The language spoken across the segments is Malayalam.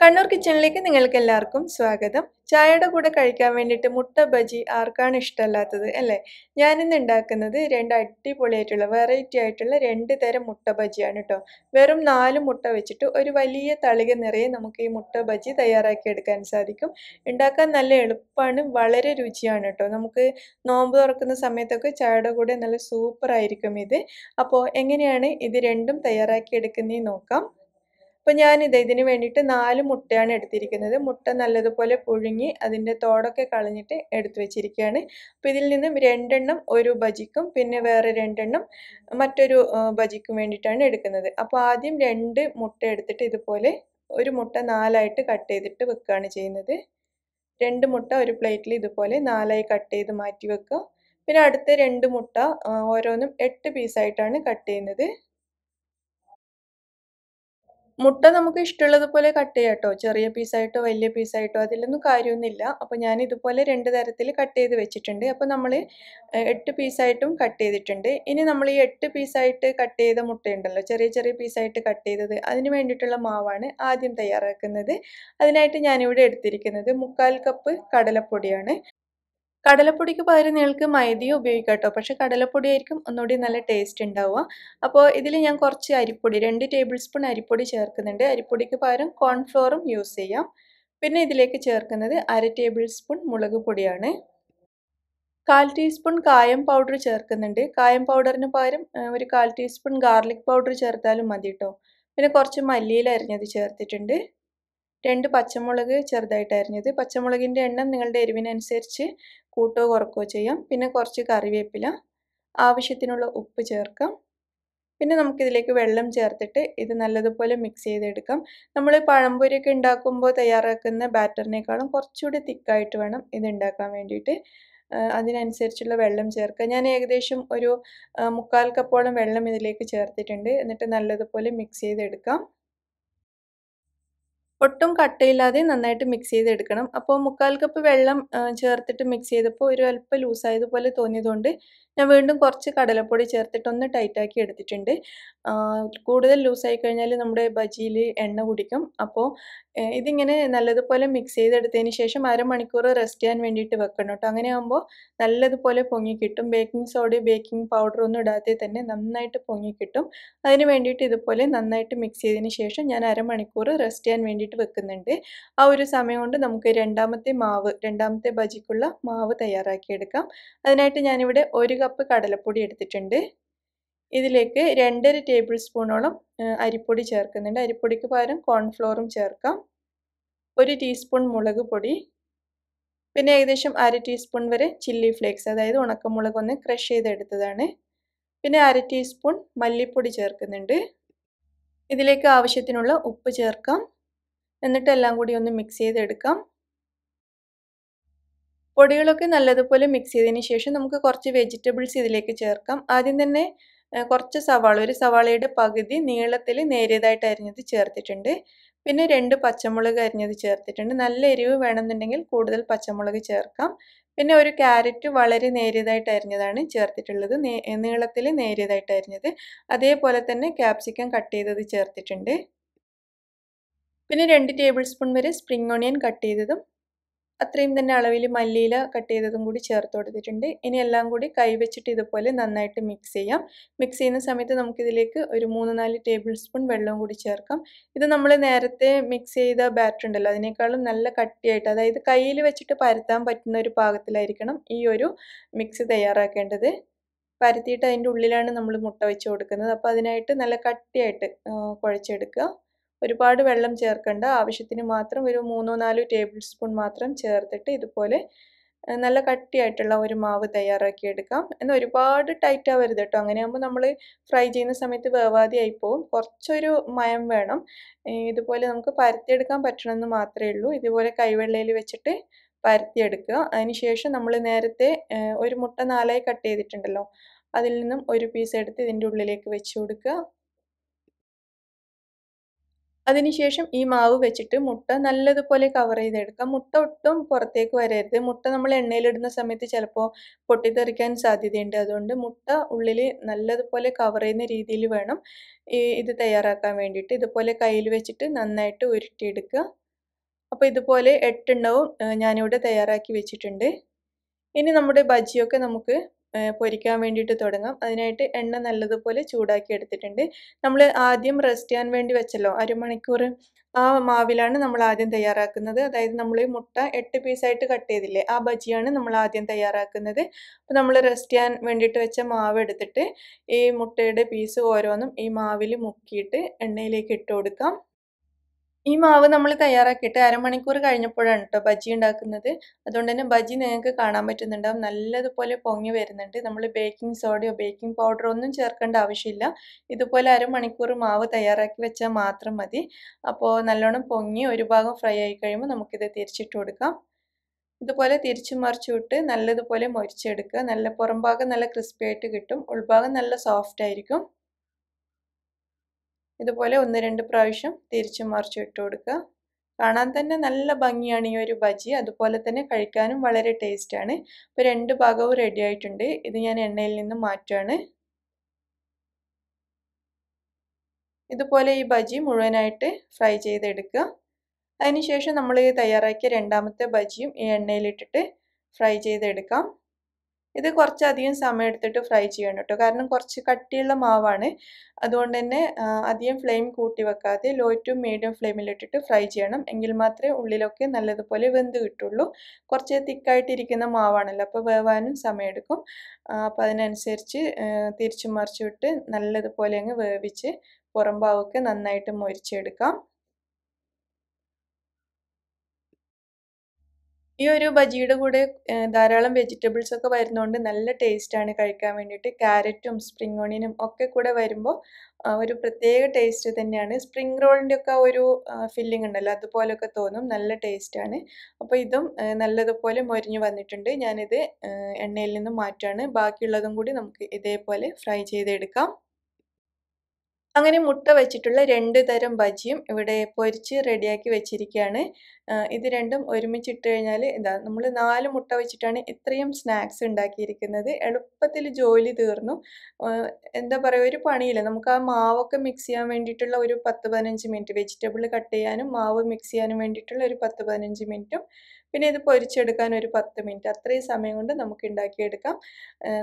കണ്ണൂർ കിച്ചണിലേക്ക് നിങ്ങൾക്ക് എല്ലാവർക്കും സ്വാഗതം ചായയുടെ കൂടെ കഴിക്കാൻ വേണ്ടിയിട്ട് മുട്ട ബജി ആർക്കാണ് ഇഷ്ടമല്ലാത്തത് അല്ലേ ഞാനിന്ന് ഉണ്ടാക്കുന്നത് രണ്ട് അടിപൊളിയായിട്ടുള്ള വെറൈറ്റി ആയിട്ടുള്ള രണ്ട് തരം മുട്ട ബജിയാണ് കേട്ടോ വെറും നാല് മുട്ട വെച്ചിട്ട് ഒരു വലിയ തളിക നിറയെ നമുക്ക് ഈ മുട്ട ബജി തയ്യാറാക്കി എടുക്കാൻ സാധിക്കും ഉണ്ടാക്കാൻ നല്ല എളുപ്പമാണ് വളരെ രുചിയാണ് കേട്ടോ നമുക്ക് നോമ്പ് തുറക്കുന്ന സമയത്തൊക്കെ ചായയുടെ കൂടെ നല്ല സൂപ്പറായിരിക്കും ഇത് അപ്പോൾ എങ്ങനെയാണ് ഇത് രണ്ടും തയ്യാറാക്കി എടുക്കുന്നതെന്ന് നോക്കാം അപ്പോൾ ഞാനിത് ഇതിന് വേണ്ടിയിട്ട് നാല് മുട്ടയാണ് എടുത്തിരിക്കുന്നത് മുട്ട നല്ലതുപോലെ പുഴുങ്ങി അതിൻ്റെ തോടൊക്കെ കളഞ്ഞിട്ട് എടുത്തു വെച്ചിരിക്കുകയാണ് അപ്പോൾ ഇതിൽ നിന്നും രണ്ടെണ്ണം ഒരു ബജിക്കും പിന്നെ വേറെ രണ്ടെണ്ണം മറ്റൊരു ബജിക്കും വേണ്ടിയിട്ടാണ് എടുക്കുന്നത് അപ്പോൾ ആദ്യം രണ്ട് മുട്ട എടുത്തിട്ട് ഇതുപോലെ ഒരു മുട്ട നാലായിട്ട് കട്ട് ചെയ്തിട്ട് വെക്കുകയാണ് ചെയ്യുന്നത് രണ്ട് മുട്ട ഒരു പ്ലേറ്റിൽ ഇതുപോലെ നാലായി കട്ട് ചെയ്ത് മാറ്റി വെക്കുക പിന്നെ അടുത്ത രണ്ട് മുട്ട ഓരോന്നും എട്ട് പീസായിട്ടാണ് കട്ട് ചെയ്യുന്നത് മുട്ട നമുക്ക് ഇഷ്ടമുള്ളതുപോലെ കട്ട് ചെയ്യാം കേട്ടോ ചെറിയ പീസായിട്ടോ വലിയ പീസായിട്ടോ അതിലൊന്നും കാര്യമൊന്നുമില്ല അപ്പോൾ ഞാൻ ഇതുപോലെ രണ്ട് തരത്തിൽ കട്ട് ചെയ്ത് വെച്ചിട്ടുണ്ട് അപ്പോൾ നമ്മൾ എട്ട് പീസായിട്ടും കട്ട് ചെയ്തിട്ടുണ്ട് ഇനി നമ്മൾ ഈ എട്ട് പീസായിട്ട് കട്ട് ചെയ്ത മുട്ടയുണ്ടല്ലോ ചെറിയ ചെറിയ പീസായിട്ട് കട്ട് ചെയ്തത് അതിന് വേണ്ടിയിട്ടുള്ള മാവാണ് ആദ്യം തയ്യാറാക്കുന്നത് അതിനായിട്ട് ഞാനിവിടെ എടുത്തിരിക്കുന്നത് മുക്കാൽ കപ്പ് കടലപ്പൊടിയാണ് കടലപ്പൊടിക്ക് പകരം നിങ്ങൾക്ക് മൈദയും ഉപയോഗിക്കാം കേട്ടോ പക്ഷേ കടലപ്പൊടി ആയിരിക്കും ഒന്നുകൂടി നല്ല ടേസ്റ്റ് ഉണ്ടാവുക അപ്പോൾ ഇതിൽ ഞാൻ കുറച്ച് അരിപ്പൊടി രണ്ട് ടേബിൾ സ്പൂൺ അരിപ്പൊടി ചേർക്കുന്നുണ്ട് അരിപ്പൊടിക്ക് പകരം കോൺഫ്ലോറും യൂസ് ചെയ്യാം പിന്നെ ഇതിലേക്ക് ചേർക്കുന്നത് അര ടേബിൾ സ്പൂൺ മുളക് പൊടിയാണ് കാൽ ടീസ്പൂൺ കായം പൗഡർ ചേർക്കുന്നുണ്ട് കായം പൗഡറിന് പകരം ഒരു കാൽ ടീസ്പൂൺ ഗാർലിക് പൗഡർ ചേർത്താലും മതി കേട്ടോ പിന്നെ കുറച്ച് മല്ലിയിൽ അരിഞ്ഞത് ചേർത്തിട്ടുണ്ട് രണ്ട് പച്ചമുളക് ചെറുതായിട്ട് അരിഞ്ഞത് പച്ചമുളകിൻ്റെ എണ്ണം നിങ്ങളുടെ എരിവിനനുസരിച്ച് കൂട്ടോ കുറക്കോ ചെയ്യാം പിന്നെ കുറച്ച് കറിവേപ്പില ആവശ്യത്തിനുള്ള ഉപ്പ് ചേർക്കാം പിന്നെ നമുക്കിതിലേക്ക് വെള്ളം ചേർത്തിട്ട് ഇത് നല്ലതുപോലെ മിക്സ് ചെയ്തെടുക്കാം നമ്മൾ പഴംപൊരിയൊക്കെ ഉണ്ടാക്കുമ്പോൾ തയ്യാറാക്കുന്ന ബാറ്ററിനേക്കാളും കുറച്ചുകൂടി തിക്കായിട്ട് വേണം ഇത് ഉണ്ടാക്കാൻ വേണ്ടിയിട്ട് അതിനനുസരിച്ചുള്ള വെള്ളം ചേർക്കുക ഞാൻ ഏകദേശം ഒരു മുക്കാൽ കപ്പോളം വെള്ളം ഇതിലേക്ക് ചേർത്തിട്ടുണ്ട് എന്നിട്ട് നല്ലതുപോലെ മിക്സ് ചെയ്തെടുക്കാം ഒട്ടും കട്ടയില്ലാതെ നന്നായിട്ട് മിക്സ് ചെയ്തെടുക്കണം അപ്പോൾ മുക്കാൽ കപ്പ് വെള്ളം ചേർത്തിട്ട് മിക്സ് ചെയ്തപ്പോൾ ഒരു അല്പം ലൂസായതുപോലെ തോന്നിയതുകൊണ്ട് ഞാൻ വീണ്ടും കുറച്ച് കടലപ്പൊടി ചേർത്തിട്ടൊന്ന് ടൈറ്റാക്കി എടുത്തിട്ടുണ്ട് കൂടുതൽ ലൂസായി കഴിഞ്ഞാൽ നമ്മുടെ ബജിയിൽ എണ്ണ കുടിക്കും അപ്പോൾ ഇതിങ്ങനെ നല്ലതുപോലെ മിക്സ് ചെയ്തെടുത്തതിന് ശേഷം അരമണിക്കൂർ റെസ്റ്റ് ചെയ്യാൻ വേണ്ടിയിട്ട് വെക്കണം കേട്ടോ അങ്ങനെയാകുമ്പോൾ നല്ലതുപോലെ പൊങ്ങി കിട്ടും ബേക്കിംഗ് സോഡ ബേക്കിംഗ് പൗഡർ ഒന്നും ഇടാതെ തന്നെ നന്നായിട്ട് പൊങ്ങി കിട്ടും അതിന് വേണ്ടിയിട്ട് ഇതുപോലെ നന്നായിട്ട് മിക്സ് ചെയ്തതിന് ശേഷം ഞാൻ അരമണിക്കൂർ റെസ്റ്റ് ചെയ്യാൻ വേണ്ടിയിട്ട് വെക്കുന്നുണ്ട് ആ ഒരു സമയം കൊണ്ട് നമുക്ക് രണ്ടാമത്തെ മാവ് രണ്ടാമത്തെ ബജിക്കുള്ള മാവ് തയ്യാറാക്കിയെടുക്കാം അതിനായിട്ട് ഞാനിവിടെ ഒരു കപ്പ് കപ്പ് കടലപ്പൊടി എടുത്തിട്ടുണ്ട് ഇതിലേക്ക് രണ്ടര ടേബിൾ സ്പൂണോളം അരിപ്പൊടി ചേർക്കുന്നുണ്ട് അരിപ്പൊടിക്ക് പകരം കോൺഫ്ലോറും ചേർക്കാം ഒരു ടീസ്പൂൺ മുളക് പൊടി പിന്നെ ഏകദേശം അര ടീസ്പൂൺ വരെ ചില്ലി ഫ്ലേക്സ് അതായത് ഉണക്കമുളക് ഒന്ന് ക്രഷ് ചെയ്തെടുത്തതാണ് പിന്നെ അര ടീസ്പൂൺ മല്ലിപ്പൊടി ചേർക്കുന്നുണ്ട് ഇതിലേക്ക് ആവശ്യത്തിനുള്ള ഉപ്പ് ചേർക്കാം എന്നിട്ട് എല്ലാം കൂടി ഒന്ന് മിക്സ് ചെയ്തെടുക്കാം പൊടികളൊക്കെ നല്ലതുപോലെ മിക്സ് ചെയ്തതിന് ശേഷം നമുക്ക് കുറച്ച് വെജിറ്റബിൾസ് ഇതിലേക്ക് ചേർക്കാം ആദ്യം തന്നെ കുറച്ച് സവാള ഒരു സവാളയുടെ പകുതി നീളത്തിൽ നേരിയതായിട്ട് അരിഞ്ഞത് ചേർത്തിട്ടുണ്ട് പിന്നെ രണ്ട് പച്ചമുളക് അരിഞ്ഞത് ചേർത്തിട്ടുണ്ട് നല്ല എരിവ് വേണമെന്നുണ്ടെങ്കിൽ കൂടുതൽ പച്ചമുളക് ചേർക്കാം പിന്നെ ഒരു ക്യാരറ്റ് വളരെ നേരിയതായിട്ട് അരിഞ്ഞതാണ് ചേർത്തിട്ടുള്ളത് നീളത്തിൽ നേരിയതായിട്ട് അരിഞ്ഞത് അതേപോലെ തന്നെ ക്യാപ്സിക്കം കട്ട് ചെയ്തത് ചേർത്തിട്ടുണ്ട് പിന്നെ രണ്ട് ടേബിൾ സ്പൂൺ വരെ സ്പ്രിംഗ് ഓണിയൻ കട്ട് ചെയ്തതും അത്രയും തന്നെ അളവിൽ മല്ലിയില കട്ട് ചെയ്തതും കൂടി ചേർത്ത് കൊടുത്തിട്ടുണ്ട് ഇനി എല്ലാം കൂടി കൈവച്ചിട്ട് ഇതുപോലെ നന്നായിട്ട് മിക്സ് ചെയ്യാം മിക്സ് ചെയ്യുന്ന സമയത്ത് നമുക്കിതിലേക്ക് ഒരു മൂന്ന് നാല് ടേബിൾ സ്പൂൺ വെള്ളവും കൂടി ചേർക്കാം ഇത് നമ്മൾ നേരത്തെ മിക്സ് ചെയ്ത ബാറ്റർ ഉണ്ടല്ലോ അതിനേക്കാളും നല്ല കട്ടിയായിട്ട് അതായത് കയ്യിൽ വെച്ചിട്ട് പരത്താൻ പറ്റുന്ന ഒരു പാകത്തിലായിരിക്കണം ഈ ഒരു മിക്സ് തയ്യാറാക്കേണ്ടത് പരത്തിയിട്ട് അതിൻ്റെ ഉള്ളിലാണ് നമ്മൾ മുട്ട വെച്ച് കൊടുക്കുന്നത് അപ്പോൾ അതിനായിട്ട് നല്ല കട്ടിയായിട്ട് കുഴച്ചെടുക്കുക ഒരുപാട് വെള്ളം ചേർക്കേണ്ട ആവശ്യത്തിന് മാത്രം ഒരു മൂന്നോ നാലോ ടേബിൾ സ്പൂൺ മാത്രം ചേർത്തിട്ട് ഇതുപോലെ നല്ല കട്ടിയായിട്ടുള്ള ഒരു മാവ് തയ്യാറാക്കി എടുക്കാം എന്നാൽ ഒരുപാട് ടൈറ്റ് ആവരുത് കേട്ടോ അങ്ങനെയാകുമ്പോൾ നമ്മൾ ഫ്രൈ ചെയ്യുന്ന സമയത്ത് വേവാതെ പോകും കുറച്ചൊരു മയം വേണം ഇതുപോലെ നമുക്ക് പരത്തിയെടുക്കാൻ പറ്റണമെന്ന് മാത്രമേ ഉള്ളൂ ഇതുപോലെ കൈവെള്ളയിൽ വെച്ചിട്ട് പരത്തിയെടുക്കുക അതിനുശേഷം നമ്മൾ നേരത്തെ ഒരു മുട്ട നാലായി കട്ട് ചെയ്തിട്ടുണ്ടല്ലോ അതിൽ നിന്നും ഒരു പീസ് എടുത്ത് ഇതിൻ്റെ ഉള്ളിലേക്ക് വെച്ച് കൊടുക്കുക അതിനുശേഷം ഈ മാവ് വെച്ചിട്ട് മുട്ട നല്ലതുപോലെ കവർ ചെയ്തെടുക്കാം മുട്ട ഒട്ടും പുറത്തേക്ക് വരരുത് മുട്ട നമ്മൾ എണ്ണയിലിടുന്ന സമയത്ത് ചിലപ്പോൾ പൊട്ടിത്തെറിക്കാൻ സാധ്യതയുണ്ട് അതുകൊണ്ട് മുട്ട ഉള്ളിൽ നല്ലതുപോലെ കവർ ചെയ്യുന്ന രീതിയിൽ വേണം ഇത് തയ്യാറാക്കാൻ വേണ്ടിയിട്ട് ഇതുപോലെ കയ്യിൽ വെച്ചിട്ട് നന്നായിട്ട് ഉരുട്ടിയെടുക്കുക അപ്പോൾ ഇതുപോലെ എട്ടെണ്ണവും ഞാനിവിടെ തയ്യാറാക്കി വെച്ചിട്ടുണ്ട് ഇനി നമ്മുടെ ബജിയൊക്കെ നമുക്ക് പൊരിക്കാൻ വേണ്ടിയിട്ട് തുടങ്ങാം അതിനായിട്ട് എണ്ണ നല്ലതുപോലെ ചൂടാക്കി എടുത്തിട്ടുണ്ട് നമ്മൾ ആദ്യം റെസ്റ്റ് ചെയ്യാൻ വേണ്ടി വെച്ചല്ലോ അരമണിക്കൂർ ആ മാവിലാണ് നമ്മൾ ആദ്യം തയ്യാറാക്കുന്നത് അതായത് നമ്മൾ മുട്ട എട്ട് പീസായിട്ട് കട്ട് ചെയ്തില്ലേ ആ ബജിയാണ് നമ്മൾ ആദ്യം തയ്യാറാക്കുന്നത് അപ്പോൾ നമ്മൾ റെസ്റ്റ് ചെയ്യാൻ വേണ്ടിയിട്ട് വെച്ച മാവ് എടുത്തിട്ട് ഈ മുട്ടയുടെ പീസ് ഓരോന്നും ഈ മാവിൽ മുക്കിയിട്ട് എണ്ണയിലേക്ക് ഇട്ട് കൊടുക്കാം ഈ മാവ് നമ്മൾ തയ്യാറാക്കിയിട്ട് അരമണിക്കൂർ കഴിഞ്ഞപ്പോഴാണ് കേട്ടോ ബജി ഉണ്ടാക്കുന്നത് അതുകൊണ്ട് തന്നെ ബജി നിങ്ങൾക്ക് കാണാൻ പറ്റുന്നുണ്ടാവും നല്ലതുപോലെ പൊങ്ങി വരുന്നുണ്ട് നമ്മൾ ബേക്കിംഗ് സോഡയോ ബേക്കിംഗ് പൗഡറോ ഒന്നും ചേർക്കേണ്ട ആവശ്യമില്ല ഇതുപോലെ അരമണിക്കൂർ മാവ് തയ്യാറാക്കി വെച്ചാൽ മാത്രം മതി അപ്പോൾ നല്ലോണം പൊങ്ങി ഒരു ഭാഗം ഫ്രൈ ആയി കഴിയുമ്പോൾ നമുക്കിത് തിരിച്ചിട്ട് കൊടുക്കാം ഇതുപോലെ തിരിച്ചു മറിച്ചുവിട്ട് നല്ലതുപോലെ മൊരിച്ചെടുക്കുക നല്ല പുറംഭാഗം നല്ല ക്രിസ്പി ആയിട്ട് കിട്ടും ഉൾഭാഗം നല്ല സോഫ്റ്റ് ആയിരിക്കും ഇതുപോലെ ഒന്ന് രണ്ട് പ്രാവശ്യം തിരിച്ചു മറിച്ച് ഇട്ട് കൊടുക്കുക കാണാൻ തന്നെ നല്ല ഭംഗിയാണ് ഈ ഒരു ബജി അതുപോലെ തന്നെ കഴിക്കാനും വളരെ ടേസ്റ്റാണ് ഇപ്പോൾ രണ്ട് ഭാഗവും റെഡി ആയിട്ടുണ്ട് ഇത് ഞാൻ എണ്ണയിൽ നിന്ന് മാറ്റുകയാണ് ഇതുപോലെ ഈ ബജി മുഴുവനായിട്ട് ഫ്രൈ ചെയ്തെടുക്കുക അതിനുശേഷം നമ്മൾ തയ്യാറാക്കിയ രണ്ടാമത്തെ ബജിയും ഈ എണ്ണയിലിട്ടിട്ട് ഫ്രൈ ചെയ്തെടുക്കാം ഇത് കുറച്ചധികം സമയം എടുത്തിട്ട് ഫ്രൈ ചെയ്യണം കേട്ടോ കാരണം കുറച്ച് കട്ടിയുള്ള മാവാണ് അതുകൊണ്ട് തന്നെ അധികം ഫ്ലെയിം കൂട്ടി വെക്കാതെ ലോ ടു മീഡിയം ഫ്ലെയിമിലിട്ടിട്ട് ഫ്രൈ ചെയ്യണം എങ്കിൽ മാത്രമേ ഉള്ളിലൊക്കെ നല്ലതുപോലെ വെന്ത് കിട്ടുള്ളൂ കുറച്ച് തിക്കായിട്ടിരിക്കുന്ന മാവാണല്ലോ അപ്പോൾ വേവാനും സമയമെടുക്കും അപ്പോൾ അതിനനുസരിച്ച് തിരിച്ചു മറിച്ചു വിട്ട് നല്ലതുപോലെ അങ്ങ് വേവിച്ച് പുറം നന്നായിട്ട് മൊരിച്ചെടുക്കാം ഈ ഒരു ബജിയുടെ കൂടെ ധാരാളം വെജിറ്റബിൾസ് ഒക്കെ വരുന്നതുകൊണ്ട് നല്ല ടേസ്റ്റാണ് കഴിക്കാൻ വേണ്ടിയിട്ട് ക്യാരറ്റും സ്പ്രിംഗ് ഓണിയനും ഒക്കെ കൂടെ വരുമ്പോൾ ഒരു പ്രത്യേക ടേസ്റ്റ് തന്നെയാണ് സ്പ്രിംഗ് റോളിൻ്റെ ഒക്കെ ഒരു ഫില്ലിംഗ് ഉണ്ടല്ലോ അതുപോലൊക്കെ തോന്നും നല്ല ടേസ്റ്റാണ് അപ്പോൾ ഇതും നല്ലതുപോലെ മൊരിഞ്ഞു വന്നിട്ടുണ്ട് ഞാനിത് എണ്ണയിൽ നിന്നും മാറ്റാണ് ബാക്കിയുള്ളതും കൂടി നമുക്ക് ഇതേപോലെ ഫ്രൈ ചെയ്തെടുക്കാം അങ്ങനെ മുട്ട വെച്ചിട്ടുള്ള രണ്ട് തരം ബജിയും ഇവിടെ പൊരിച്ച് റെഡിയാക്കി വെച്ചിരിക്കുകയാണ് ഇത് രണ്ടും ഒരുമിച്ചിട്ട് കഴിഞ്ഞാൽ എന്താ നമ്മൾ നാല് മുട്ട വെച്ചിട്ടാണ് ഇത്രയും സ്നാക്സ് ഉണ്ടാക്കിയിരിക്കുന്നത് എളുപ്പത്തിൽ ജോലി തീർന്നു എന്താ പറയുക ഒരു പണിയില്ല നമുക്ക് ആ മാവൊക്കെ മിക്സ് ചെയ്യാൻ വേണ്ടിയിട്ടുള്ള ഒരു പത്ത് പതിനഞ്ച് മിനിറ്റ് വെജിറ്റബിൾ കട്ട് ചെയ്യാനും മാവ് മിക്സ് ചെയ്യാനും വേണ്ടിയിട്ടുള്ള ഒരു പത്ത് പതിനഞ്ച് മിനിറ്റും പിന്നെ ഇത് പൊരിച്ചെടുക്കാൻ ഒരു പത്ത് മിനിറ്റ് അത്രയും സമയം കൊണ്ട് നമുക്ക് ഉണ്ടാക്കിയെടുക്കാം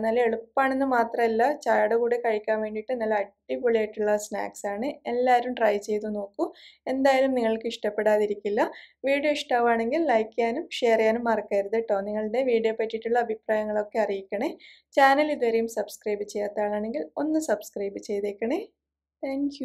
നല്ല എളുപ്പമാണെന്ന് മാത്രമല്ല ചായയുടെ കൂടെ കഴിക്കാൻ വേണ്ടിയിട്ട് നല്ല അടിപൊളിയായിട്ടുള്ള സ്നാക്സാണ് എല്ലാവരും ട്രൈ ചെയ്ത് നോക്കൂ എന്തായാലും നിങ്ങൾക്ക് ഇഷ്ടപ്പെടാതിരിക്കില്ല വീഡിയോ ഇഷ്ടമാണെങ്കിൽ ലൈക്ക് ചെയ്യാനും ഷെയർ ചെയ്യാനും മറക്കരുത് കേട്ടോ നിങ്ങളുടെ വീഡിയോ പറ്റിയിട്ടുള്ള അഭിപ്രായങ്ങളൊക്കെ അറിയിക്കണേ ചാനൽ ഇതുവരെയും സബ്സ്ക്രൈബ് ചെയ്യാത്ത ആളാണെങ്കിൽ ഒന്ന് സബ്സ്ക്രൈബ് ചെയ്തേക്കണേ താങ്ക്